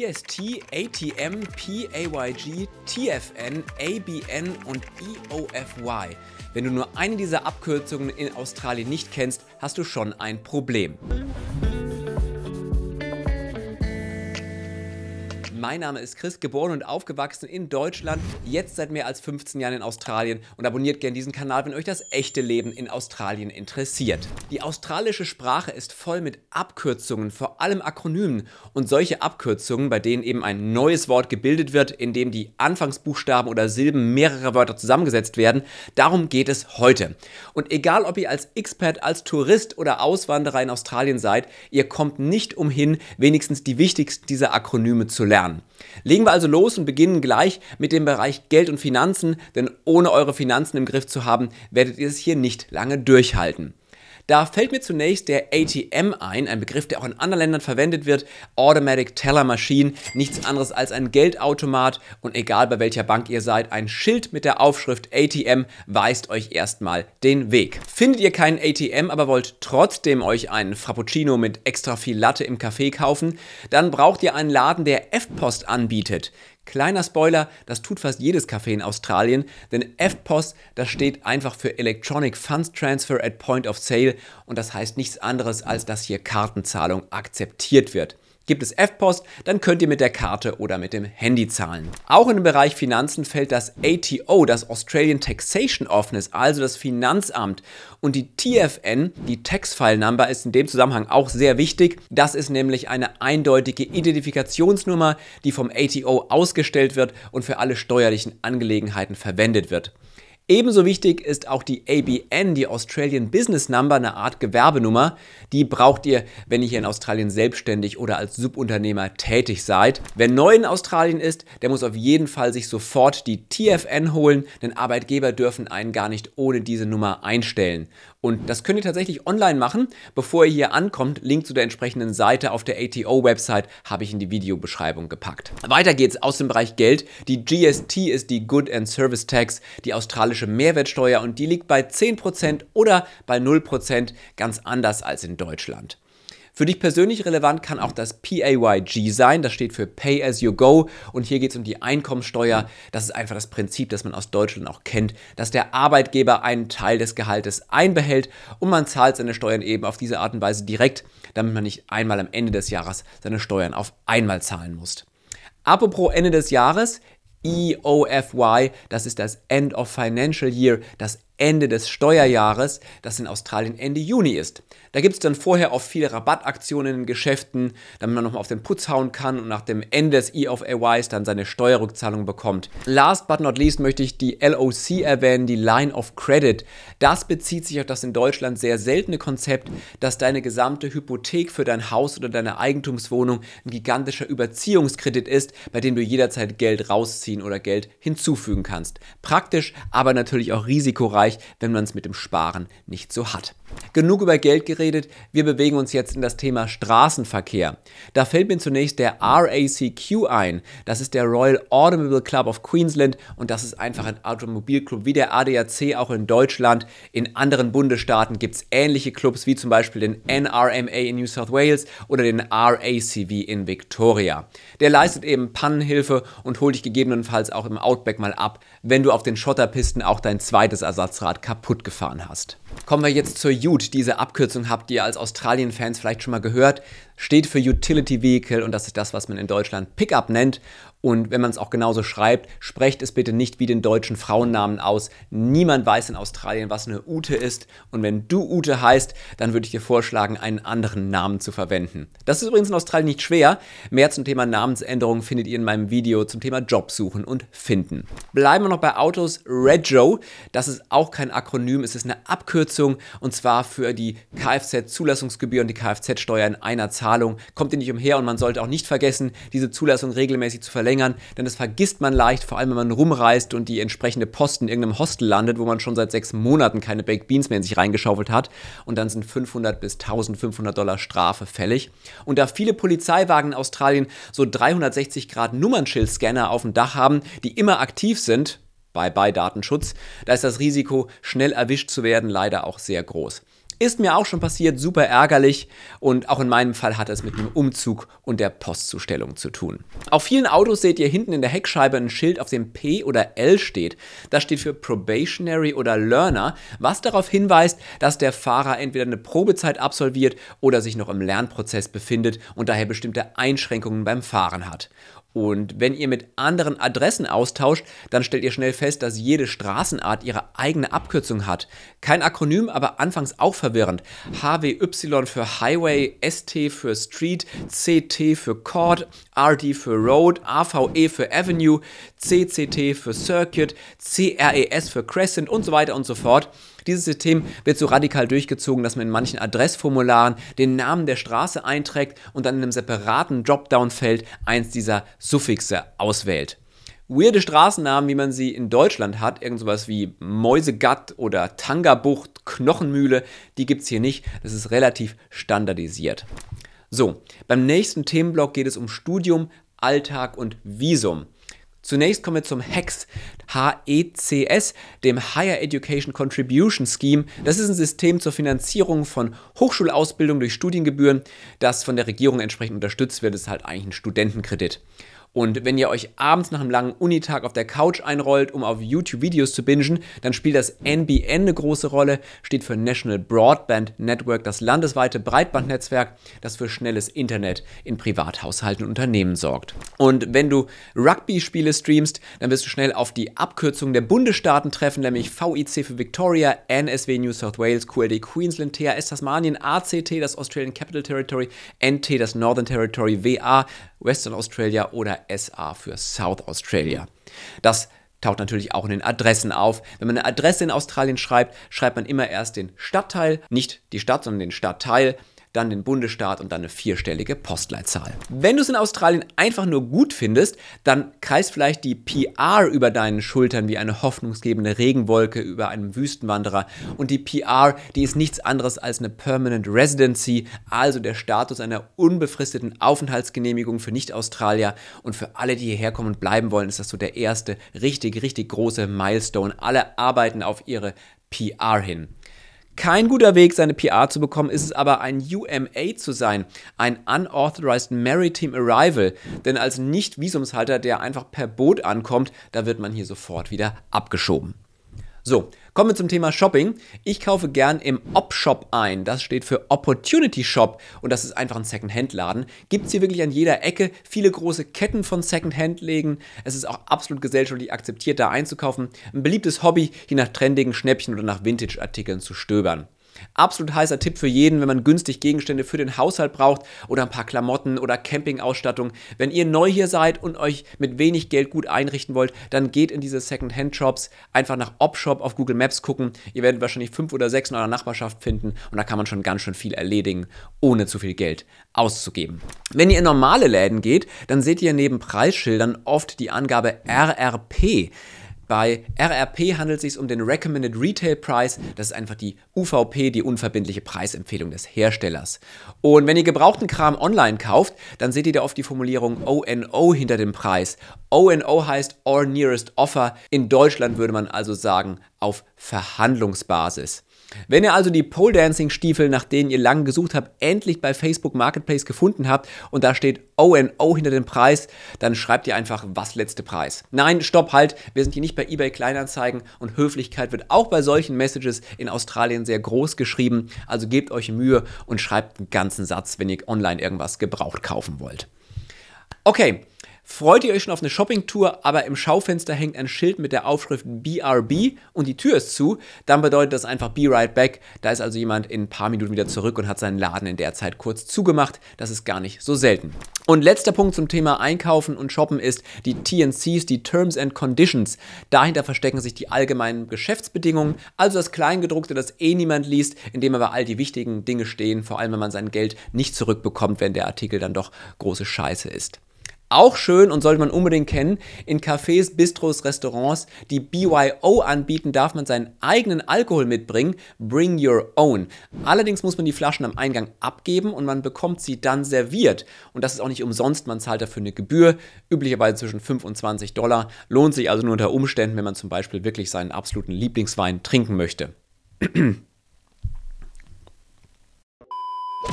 BST, ATM, PAYG, TFN, ABN und EOFY. Wenn du nur eine dieser Abkürzungen in Australien nicht kennst, hast du schon ein Problem. Mein Name ist Chris, geboren und aufgewachsen in Deutschland, jetzt seit mehr als 15 Jahren in Australien und abonniert gerne diesen Kanal, wenn euch das echte Leben in Australien interessiert. Die australische Sprache ist voll mit Abkürzungen, vor allem Akronymen und solche Abkürzungen, bei denen eben ein neues Wort gebildet wird, in dem die Anfangsbuchstaben oder Silben mehrerer Wörter zusammengesetzt werden. Darum geht es heute. Und egal, ob ihr als Expert, als Tourist oder Auswanderer in Australien seid, ihr kommt nicht umhin, wenigstens die wichtigsten dieser Akronyme zu lernen an. Legen wir also los und beginnen gleich mit dem Bereich Geld und Finanzen, denn ohne eure Finanzen im Griff zu haben, werdet ihr es hier nicht lange durchhalten. Da fällt mir zunächst der ATM ein, ein Begriff, der auch in anderen Ländern verwendet wird. Automatic Teller Machine, nichts anderes als ein Geldautomat und egal bei welcher Bank ihr seid, ein Schild mit der Aufschrift ATM weist euch erstmal den Weg. Findet ihr keinen ATM, aber wollt trotzdem euch einen Frappuccino mit extra viel Latte im Café kaufen, dann braucht ihr einen Laden, der F-Post anbietet. Kleiner Spoiler, das tut fast jedes Café in Australien, denn FPOS, das steht einfach für Electronic Funds Transfer at Point of Sale und das heißt nichts anderes, als dass hier Kartenzahlung akzeptiert wird. Gibt es F-Post, dann könnt ihr mit der Karte oder mit dem Handy zahlen. Auch im Bereich Finanzen fällt das ATO, das Australian Taxation Office, also das Finanzamt und die TFN, die Tax File Number, ist in dem Zusammenhang auch sehr wichtig. Das ist nämlich eine eindeutige Identifikationsnummer, die vom ATO ausgestellt wird und für alle steuerlichen Angelegenheiten verwendet wird. Ebenso wichtig ist auch die ABN, die Australian Business Number, eine Art Gewerbenummer. Die braucht ihr, wenn ihr hier in Australien selbstständig oder als Subunternehmer tätig seid. Wer neu in Australien ist, der muss auf jeden Fall sich sofort die TFN holen, denn Arbeitgeber dürfen einen gar nicht ohne diese Nummer einstellen. Und das könnt ihr tatsächlich online machen. Bevor ihr hier ankommt, Link zu der entsprechenden Seite auf der ATO-Website habe ich in die Videobeschreibung gepackt. Weiter geht's aus dem Bereich Geld. Die GST ist die Good and Service Tax, die australische Mehrwertsteuer und die liegt bei 10% oder bei 0%, ganz anders als in Deutschland. Für dich persönlich relevant kann auch das PAYG sein, das steht für Pay as you go und hier geht es um die Einkommensteuer. Das ist einfach das Prinzip, das man aus Deutschland auch kennt, dass der Arbeitgeber einen Teil des Gehaltes einbehält und man zahlt seine Steuern eben auf diese Art und Weise direkt, damit man nicht einmal am Ende des Jahres seine Steuern auf einmal zahlen muss. Apropos Ende des Jahres, EOFY, das ist das End of Financial Year, das Ende des Steuerjahres, das in Australien Ende Juni ist. Da gibt es dann vorher auch viele Rabattaktionen in Geschäften, damit man nochmal auf den Putz hauen kann und nach dem Ende des E of AYs dann seine Steuerrückzahlung bekommt. Last but not least möchte ich die LOC erwähnen, die Line of Credit. Das bezieht sich auf das in Deutschland sehr seltene Konzept, dass deine gesamte Hypothek für dein Haus oder deine Eigentumswohnung ein gigantischer Überziehungskredit ist, bei dem du jederzeit Geld rausziehen oder Geld hinzufügen kannst. Praktisch, aber natürlich auch risikoreich Vergleich, wenn man es mit dem Sparen nicht so hat. Genug über Geld geredet, wir bewegen uns jetzt in das Thema Straßenverkehr. Da fällt mir zunächst der RACQ ein. Das ist der Royal Automobile Club of Queensland und das ist einfach ein Automobilclub wie der ADAC auch in Deutschland. In anderen Bundesstaaten gibt es ähnliche Clubs wie zum Beispiel den NRMA in New South Wales oder den RACV in Victoria. Der leistet eben Pannenhilfe und holt dich gegebenenfalls auch im Outback mal ab, wenn du auf den Schotterpisten auch dein zweites Ersatzrad kaputt gefahren hast. Kommen wir jetzt zur Ute, diese Abkürzung habt ihr als Australien-Fans vielleicht schon mal gehört, steht für Utility Vehicle und das ist das, was man in Deutschland Pickup nennt. Und wenn man es auch genauso schreibt, sprecht es bitte nicht wie den deutschen Frauennamen aus. Niemand weiß in Australien, was eine Ute ist. Und wenn du Ute heißt, dann würde ich dir vorschlagen, einen anderen Namen zu verwenden. Das ist übrigens in Australien nicht schwer. Mehr zum Thema Namensänderung findet ihr in meinem Video zum Thema Jobsuchen und Finden. Bleiben wir noch bei Autos. Regio, das ist auch kein Akronym, es ist eine Abkürzung und zwar für die Kfz-Zulassungsgebühr und die Kfz-Steuer in einer Zahlung. Kommt ihr nicht umher und man sollte auch nicht vergessen, diese Zulassung regelmäßig zu verlängern verlängern, denn das vergisst man leicht, vor allem wenn man rumreist und die entsprechende Post in irgendeinem Hostel landet, wo man schon seit sechs Monaten keine Baked Beans mehr in sich reingeschaufelt hat. Und dann sind 500 bis 1500 Dollar Strafe fällig. Und da viele Polizeiwagen in Australien so 360 Grad Nummernschildscanner auf dem Dach haben, die immer aktiv sind, Bye-bye Datenschutz. Da ist das Risiko, schnell erwischt zu werden, leider auch sehr groß. Ist mir auch schon passiert, super ärgerlich. Und auch in meinem Fall hat es mit einem Umzug und der Postzustellung zu tun. Auf vielen Autos seht ihr hinten in der Heckscheibe ein Schild, auf dem P oder L steht. Das steht für Probationary oder Learner, was darauf hinweist, dass der Fahrer entweder eine Probezeit absolviert oder sich noch im Lernprozess befindet und daher bestimmte Einschränkungen beim Fahren hat. Und wenn ihr mit anderen Adressen austauscht, dann stellt ihr schnell fest, dass jede Straßenart ihre eigene Abkürzung hat. Kein Akronym, aber anfangs auch verwirrend. HWY für Highway, ST für Street, CT für Court, RD für Road, AVE für Avenue, CCT für Circuit, CRES für Crescent und so weiter und so fort. Dieses System wird so radikal durchgezogen, dass man in manchen Adressformularen den Namen der Straße einträgt und dann in einem separaten Dropdown-Feld eins dieser Suffixe auswählt. Weirde Straßennamen, wie man sie in Deutschland hat, irgend sowas wie Mäusegatt oder Tangabucht, Knochenmühle, die gibt es hier nicht. Das ist relativ standardisiert. So, beim nächsten Themenblock geht es um Studium, Alltag und Visum. Zunächst kommen wir zum HECS, HECS, dem Higher Education Contribution Scheme. Das ist ein System zur Finanzierung von Hochschulausbildung durch Studiengebühren, das von der Regierung entsprechend unterstützt wird. Das ist halt eigentlich ein Studentenkredit. Und wenn ihr euch abends nach einem langen Unitag auf der Couch einrollt, um auf YouTube Videos zu bingen, dann spielt das NBN eine große Rolle, steht für National Broadband Network, das landesweite Breitbandnetzwerk, das für schnelles Internet in Privathaushalten und Unternehmen sorgt. Und wenn du Rugby-Spiele streamst, dann wirst du schnell auf die Abkürzungen der Bundesstaaten treffen, nämlich VIC für Victoria, NSW New South Wales, QLD Queensland, THS Tasmanien, ACT das Australian Capital Territory, NT das Northern Territory, WA Western Australia oder SA für South Australia. Das taucht natürlich auch in den Adressen auf. Wenn man eine Adresse in Australien schreibt, schreibt man immer erst den Stadtteil, nicht die Stadt, sondern den Stadtteil, dann den Bundesstaat und dann eine vierstellige Postleitzahl. Wenn du es in Australien einfach nur gut findest, dann kreist vielleicht die PR über deinen Schultern wie eine hoffnungsgebende Regenwolke über einem Wüstenwanderer. Und die PR, die ist nichts anderes als eine Permanent Residency, also der Status einer unbefristeten Aufenthaltsgenehmigung für Nicht-Australier. Und für alle, die hierher kommen und bleiben wollen, ist das so der erste richtig, richtig große Milestone. Alle arbeiten auf ihre PR hin. Kein guter Weg, seine PR zu bekommen, ist es aber, ein UMA zu sein, ein Unauthorized Maritime Arrival. Denn als Nicht-Visumshalter, der einfach per Boot ankommt, da wird man hier sofort wieder abgeschoben. So, Kommen wir zum Thema Shopping. Ich kaufe gern im Op-Shop ein. Das steht für Opportunity Shop und das ist einfach ein Secondhand-Laden. Gibt es hier wirklich an jeder Ecke viele große Ketten von secondhand legen Es ist auch absolut gesellschaftlich akzeptiert, da einzukaufen. Ein beliebtes Hobby, hier nach trendigen Schnäppchen oder nach Vintage-Artikeln zu stöbern. Absolut heißer Tipp für jeden, wenn man günstig Gegenstände für den Haushalt braucht oder ein paar Klamotten oder Campingausstattung. Wenn ihr neu hier seid und euch mit wenig Geld gut einrichten wollt, dann geht in diese secondhand shops einfach nach Opshop auf Google Maps gucken. Ihr werdet wahrscheinlich fünf oder sechs in eurer Nachbarschaft finden und da kann man schon ganz schön viel erledigen, ohne zu viel Geld auszugeben. Wenn ihr in normale Läden geht, dann seht ihr neben Preisschildern oft die Angabe RRP. Bei RRP handelt es sich um den Recommended Retail Price. Das ist einfach die UVP, die unverbindliche Preisempfehlung des Herstellers. Und wenn ihr gebrauchten Kram online kauft, dann seht ihr da oft die Formulierung ONO hinter dem Preis. ONO heißt All Nearest Offer. In Deutschland würde man also sagen auf Verhandlungsbasis. Wenn ihr also die Pole Dancing Stiefel, nach denen ihr lange gesucht habt, endlich bei Facebook Marketplace gefunden habt und da steht O&O hinter dem Preis, dann schreibt ihr einfach was letzte Preis. Nein, stopp halt, wir sind hier nicht bei eBay Kleinanzeigen und Höflichkeit wird auch bei solchen Messages in Australien sehr groß geschrieben, also gebt euch Mühe und schreibt einen ganzen Satz, wenn ihr online irgendwas gebraucht kaufen wollt. Okay, freut ihr euch schon auf eine Shoppingtour, aber im Schaufenster hängt ein Schild mit der Aufschrift BRB und die Tür ist zu, dann bedeutet das einfach Be Right Back. Da ist also jemand in ein paar Minuten wieder zurück und hat seinen Laden in der Zeit kurz zugemacht. Das ist gar nicht so selten. Und letzter Punkt zum Thema Einkaufen und Shoppen ist die TNCs, die Terms and Conditions. Dahinter verstecken sich die allgemeinen Geschäftsbedingungen, also das Kleingedruckte, das eh niemand liest, in dem aber all die wichtigen Dinge stehen, vor allem wenn man sein Geld nicht zurückbekommt, wenn der Artikel dann doch große Scheiße ist. Auch schön und sollte man unbedingt kennen, in Cafés, Bistros, Restaurants, die BYO anbieten, darf man seinen eigenen Alkohol mitbringen, Bring Your Own. Allerdings muss man die Flaschen am Eingang abgeben und man bekommt sie dann serviert. Und das ist auch nicht umsonst, man zahlt dafür eine Gebühr, üblicherweise zwischen 5 und 20 Dollar. Lohnt sich also nur unter Umständen, wenn man zum Beispiel wirklich seinen absoluten Lieblingswein trinken möchte.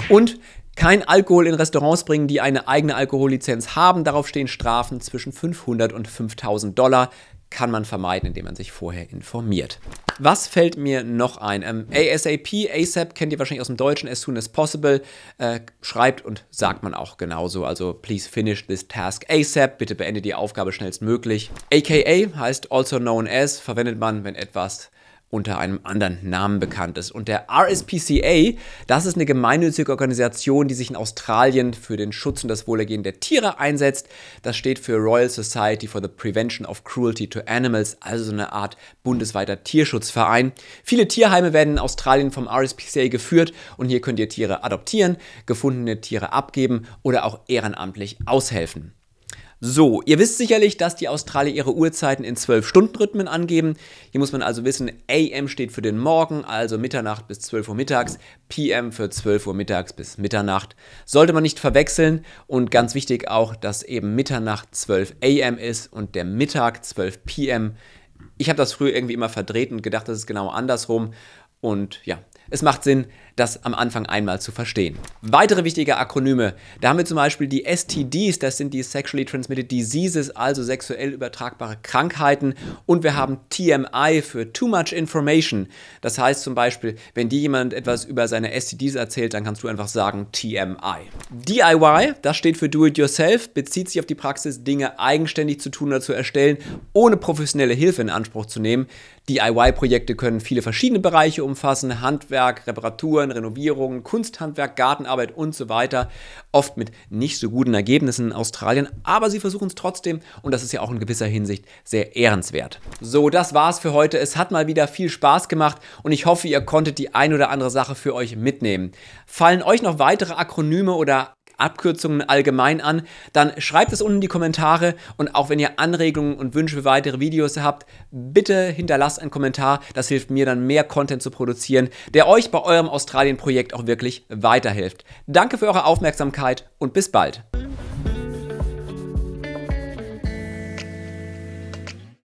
Und kein Alkohol in Restaurants bringen, die eine eigene Alkohollizenz haben. Darauf stehen Strafen zwischen 500 und 5000 Dollar. Kann man vermeiden, indem man sich vorher informiert. Was fällt mir noch ein? Ähm, ASAP, ASAP kennt ihr wahrscheinlich aus dem Deutschen, as soon as possible. Äh, schreibt und sagt man auch genauso. Also, please finish this task ASAP. Bitte beende die Aufgabe schnellstmöglich. AKA heißt also known as, verwendet man, wenn etwas unter einem anderen Namen bekannt ist. Und der RSPCA, das ist eine gemeinnützige Organisation, die sich in Australien für den Schutz und das Wohlergehen der Tiere einsetzt. Das steht für Royal Society for the Prevention of Cruelty to Animals, also so eine Art bundesweiter Tierschutzverein. Viele Tierheime werden in Australien vom RSPCA geführt und hier könnt ihr Tiere adoptieren, gefundene Tiere abgeben oder auch ehrenamtlich aushelfen. So, ihr wisst sicherlich, dass die Australier ihre Uhrzeiten in 12-Stunden-Rhythmen angeben. Hier muss man also wissen, AM steht für den Morgen, also Mitternacht bis 12 Uhr mittags, PM für 12 Uhr mittags bis Mitternacht. Sollte man nicht verwechseln und ganz wichtig auch, dass eben Mitternacht 12 AM ist und der Mittag 12 PM. Ich habe das früher irgendwie immer verdreht und gedacht, das ist genau andersrum. Und ja, es macht Sinn, das am Anfang einmal zu verstehen. Weitere wichtige Akronyme, da haben wir zum Beispiel die STDs, das sind die Sexually Transmitted Diseases, also sexuell übertragbare Krankheiten. Und wir haben TMI für Too Much Information. Das heißt zum Beispiel, wenn dir jemand etwas über seine STDs erzählt, dann kannst du einfach sagen TMI. DIY, das steht für Do It Yourself, bezieht sich auf die Praxis, Dinge eigenständig zu tun oder zu erstellen, ohne professionelle Hilfe in Anspruch zu nehmen. DIY-Projekte können viele verschiedene Bereiche umfassen, Handwerk, Handwerk, Reparaturen, Renovierungen, Kunsthandwerk, Gartenarbeit und so weiter. Oft mit nicht so guten Ergebnissen in Australien, aber sie versuchen es trotzdem und das ist ja auch in gewisser Hinsicht sehr ehrenswert. So, das war's für heute. Es hat mal wieder viel Spaß gemacht und ich hoffe, ihr konntet die ein oder andere Sache für euch mitnehmen. Fallen euch noch weitere Akronyme oder Abkürzungen allgemein an, dann schreibt es unten in die Kommentare und auch wenn ihr Anregungen und Wünsche für weitere Videos habt, bitte hinterlasst einen Kommentar. Das hilft mir dann mehr Content zu produzieren, der euch bei eurem Australien-Projekt auch wirklich weiterhilft. Danke für eure Aufmerksamkeit und bis bald.